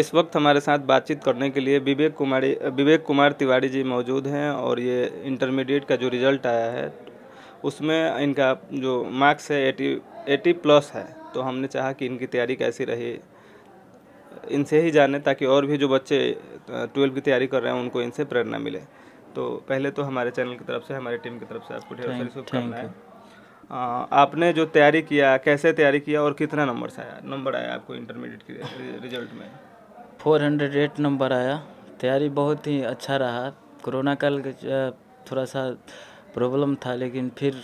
इस वक्त हमारे साथ बातचीत करने के लिए विवेक कुमारी विवेक कुमार तिवारी जी मौजूद हैं और ये इंटरमीडिएट का जो रिज़ल्ट आया है उसमें इनका जो मार्क्स है एटी एटी प्लस है तो हमने चाहा कि इनकी तैयारी कैसी रही इनसे ही जाने ताकि और भी जो बच्चे ट्वेल्व की तैयारी कर रहे हैं उनको इनसे प्रेरणा मिले तो पहले तो हमारे चैनल की तरफ से हमारी टीम की तरफ से आपको ढेर सारी शुभकामनाएं आपने जो तैयारी किया कैसे तैयारी किया और कितना नंबर आया नंबर आया आपको इंटरमीडिएट के रिजल्ट में फोर हंड्रेड एट नंबर आया तैयारी बहुत ही अच्छा रहा कोरोना काल थोड़ा सा प्रॉब्लम था लेकिन फिर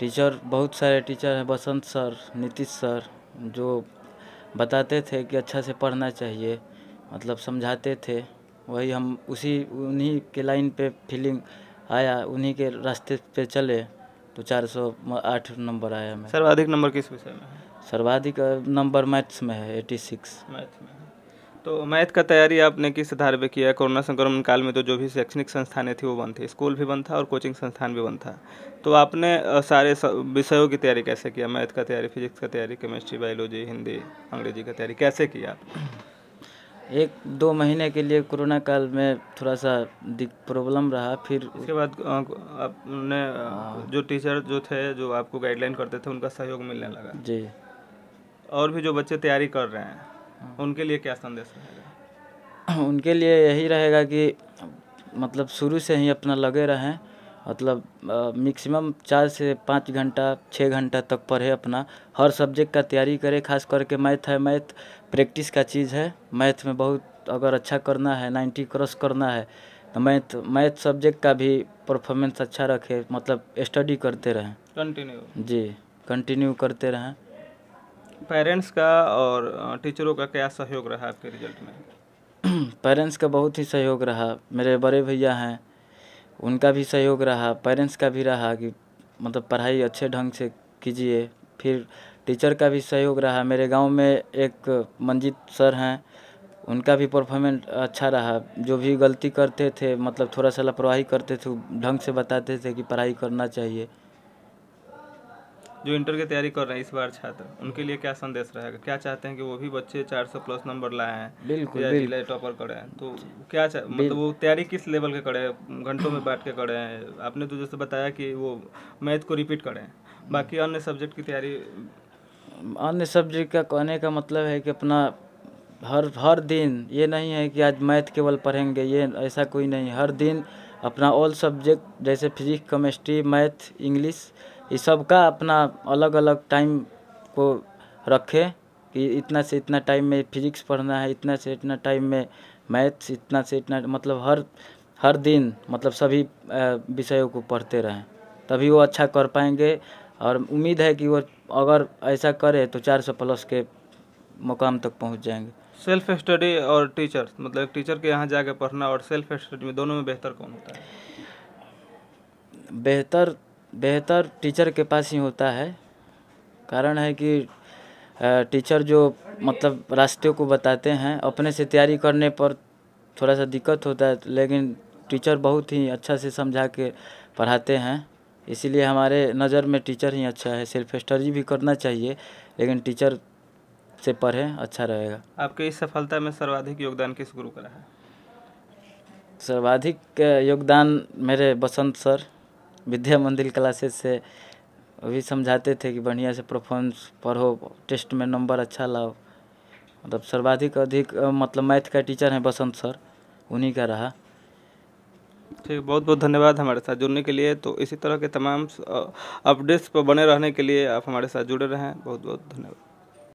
टीचर बहुत सारे टीचर हैं बसंत सर नीतीश सर जो बताते थे कि अच्छा से पढ़ना चाहिए मतलब समझाते थे वही हम उसी उन्हीं के लाइन पे फीलिंग आया उन्हीं के रास्ते पे चले तो चार सौ आठ नंबर आया मैं सर्वाधिक नंबर किस विषय में सर्वाधिक नंबर मैथ्स में है एटी सिक्स मैथ में तो मैथ का तैयारी आपने किस आधार पर किया कोरोना संक्रमण काल में तो जो भी शैक्षणिक संस्थानें थी वो बंद थे स्कूल भी बंद था और कोचिंग संस्थान भी बंद था तो आपने सारे विषयों की तैयारी कैसे किया मैथ का तैयारी फिजिक्स का तैयारी केमिस्ट्री बायोलॉजी हिंदी अंग्रेजी का तैयारी कैसे किया एक दो महीने के लिए कोरोना काल में थोड़ा सा प्रॉब्लम रहा फिर उसके बाद आपने हाँ। जो टीचर जो थे जो आपको गाइडलाइन करते थे उनका सहयोग मिलने लगा जी और भी जो बच्चे तैयारी कर रहे हैं हाँ। उनके लिए क्या संदेश रहेगा हाँ, उनके लिए यही रहेगा कि मतलब शुरू से ही अपना लगे रहें मतलब मैक्सिमम चार से पाँच घंटा छः घंटा तक पढ़े अपना हर सब्जेक्ट का तैयारी करें खास करके मैथ है मैथ प्रैक्टिस का चीज़ है मैथ में बहुत अगर अच्छा करना है नाइन्टी क्रॉस करना है तो मैथ मैथ सब्जेक्ट का भी परफॉर्मेंस अच्छा रखे मतलब स्टडी करते रहें कंटिन्यू जी कंटिन्यू करते रहें पेरेंट्स का और टीचरों का क्या सहयोग रहा आपके रिजल्ट में पेरेंट्स का बहुत ही सहयोग रहा मेरे बड़े भैया हैं उनका भी सहयोग रहा पेरेंट्स का भी रहा कि मतलब पढ़ाई अच्छे ढंग से कीजिए फिर टीचर का भी सहयोग रहा मेरे गांव में एक मंजीत सर हैं उनका भी परफॉर्मेंस अच्छा रहा जो भी गलती करते थे मतलब थोड़ा सा लापरवाही करते थे ढंग से बताते थे कि पढ़ाई करना चाहिए जो इंटर की तैयारी कर रहे हैं इस बार छात्र उनके लिए क्या संदेश रहेगा क्या चाहते हैं कि वो भी बच्चे 400 प्लस नंबर लाए हैं बिल्कुल बिल्कुल टॉपर करे हैं तो क्या मतलब वो तैयारी किस लेवल के करे घंटों में बैठ के करे हैं आपने तो जैसे बताया कि वो मैथ को रिपीट करें बाकी अन्य सब्जेक्ट की तैयारी अन्य सब्जेक्ट का कहने का मतलब है कि अपना हर हर दिन ये नहीं है कि आज मैथ केवल पढ़ेंगे ये ऐसा कोई नहीं हर दिन अपना ऑल सब्जेक्ट जैसे फिजिक्स केमिस्ट्री मैथ इंग्लिश ये सबका अपना अलग अलग टाइम को रखे कि इतना से इतना टाइम में फिजिक्स पढ़ना है इतना से इतना टाइम में मैथ्स इतना से इतना मतलब हर हर दिन मतलब सभी विषयों को पढ़ते रहें तभी वो अच्छा कर पाएंगे और उम्मीद है कि वो अगर ऐसा करे तो चार सौ प्लस के मुकाम तक पहुंच जाएंगे सेल्फ स्टडी और टीचर मतलब एक टीचर के यहाँ जाके पढ़ना और सेल्फ स्टडी में दोनों में बेहतर कौन होता है बेहतर बेहतर टीचर के पास ही होता है कारण है कि टीचर जो मतलब रास्ते को बताते हैं अपने से तैयारी करने पर थोड़ा सा दिक्कत होता है लेकिन टीचर बहुत ही अच्छा से समझा के पढ़ाते हैं इसीलिए हमारे नज़र में टीचर ही अच्छा है सेल्फ स्टडी भी करना चाहिए लेकिन टीचर से पढ़ें अच्छा रहेगा आपके इस सफलता में सर्वाधिक योगदान किस गुरु का रहा है सर्वाधिक योगदान मेरे बसंत सर विद्या मंदिर क्लासेस से अभी समझाते थे कि बढ़िया से परफॉर्मेंस पढ़ो टेस्ट में नंबर अच्छा लाओ मतलब सर्वाधिक अधिक मतलब मैथ का टीचर हैं बसंत सर उन्हीं का रहा ठीक बहुत बहुत धन्यवाद हमारे साथ जुड़ने के लिए तो इसी तरह के तमाम अपडेट्स पर बने रहने के लिए आप हमारे साथ जुड़े रहें बहुत बहुत धन्यवाद